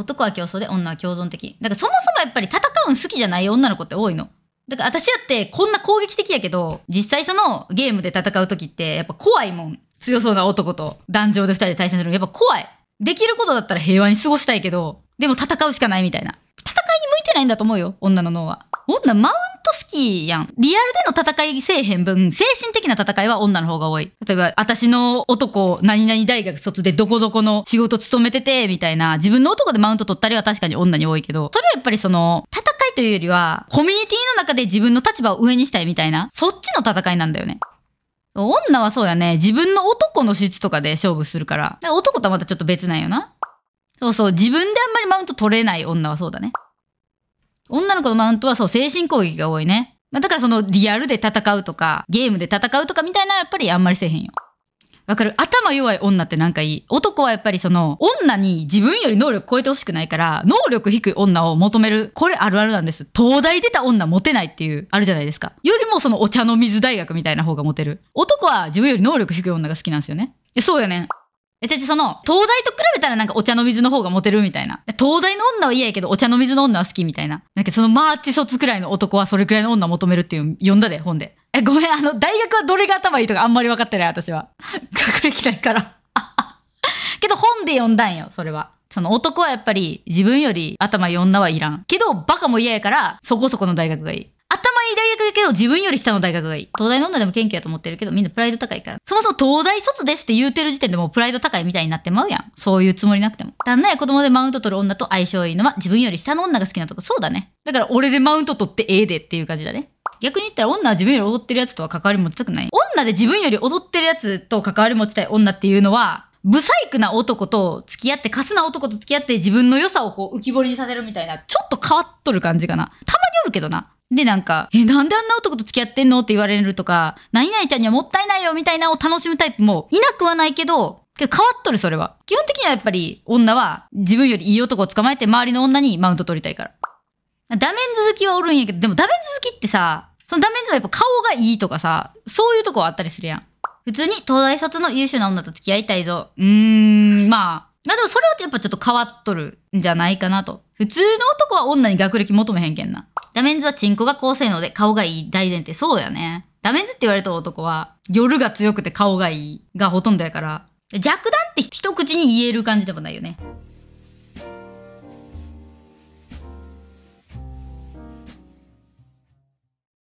男は競争で女は共存的。だからそもそもやっぱり戦うん好きじゃない女の子って多いの。だから私だってこんな攻撃的やけど、実際そのゲームで戦う時ってやっぱ怖いもん。強そうな男と壇上で二人で対戦するのやっぱ怖い。できることだったら平和に過ごしたいけど、でも戦うしかないみたいな。戦いに向いてないんだと思うよ、女の脳は。女マウンと好きやん。リアルでの戦いせえへん分、精神的な戦いは女の方が多い。例えば、私の男、何々大学卒でどこどこの仕事勤めてて、みたいな、自分の男でマウント取ったりは確かに女に多いけど、それはやっぱりその、戦いというよりは、コミュニティの中で自分の立場を上にしたいみたいな、そっちの戦いなんだよね。女はそうやね。自分の男の質とかで勝負するから。から男とはまたちょっと別なんよな。そうそう。自分であんまりマウント取れない女はそうだね。女の子のマウントはそう、精神攻撃が多いね。だからそのリアルで戦うとか、ゲームで戦うとかみたいなやっぱりあんまりせえへんよ。わかる頭弱い女ってなんかいい。男はやっぱりその、女に自分より能力超えてほしくないから、能力低い女を求める。これあるあるなんです。東大出た女モテないっていう、あるじゃないですか。よりもそのお茶の水大学みたいな方がモテる。男は自分より能力低い女が好きなんですよね。そうやねん。え、って、その、東大と比べたらなんかお茶の水の方がモテるみたいな。東大の女は嫌やけど、お茶の水の女は好きみたいな。なんかそのマーチ卒くらいの男はそれくらいの女求めるっていう、読んだで、本で。え、ごめん、あの、大学はどれが頭いいとかあんまり分かってない、私は。隠れきないから。けど本で読んだんよ、それは。その男はやっぱり自分より頭いい女はいらん。けど、バカも嫌やから、そこそこの大学がいい。に大学行けよ、自分より下の大学がいい。東大飲んだでも謙虚やと思ってるけど、みんなプライド高いから。そもそも東大卒ですって言うてる時点でもうプライド高いみたいになってまうやん。そういうつもりなくても。旦那や子供でマウント取る女と相性いいのは自分より下の女が好きなとこ。そうだね。だから俺でマウント取ってええでっていう感じだね。逆に言ったら女は自分より踊ってるやつとは関わり持ちたくない。女で自分より踊ってるやつと関わり持ちたい女っていうのは、ブサイクな男と付き合って、カスな男と付き合って自分の良さをこう浮き彫りにさせるみたいな、ちょっと変わっとる感じかな。たまにおるけどな。で、なんか、え、なんであんな男と付き合ってんのって言われるとか、何々ちゃんにはもったいないよみたいなを楽しむタイプもいなくはないけど、けど変わっとる、それは。基本的にはやっぱり女は自分よりいい男を捕まえて周りの女にマウント取りたいから。ダメン続きはおるんやけど、でもダメン続きってさ、そのダメンきはやっぱ顔がいいとかさ、そういうとこはあったりするやん。普通に東大卒の優秀な女と付き合いたいぞ。うーん、まあ。まあでもそれはやっぱちょっと変わっとるんじゃないかなと。普通の男は女に学歴求めへんけんな。ダメンズはチンコが高性能で顔がいい大前提。そうやね。ダメンズって言われた男は、夜が強くて顔がいいがほとんどやから、弱弾って一口に言える感じでもないよね。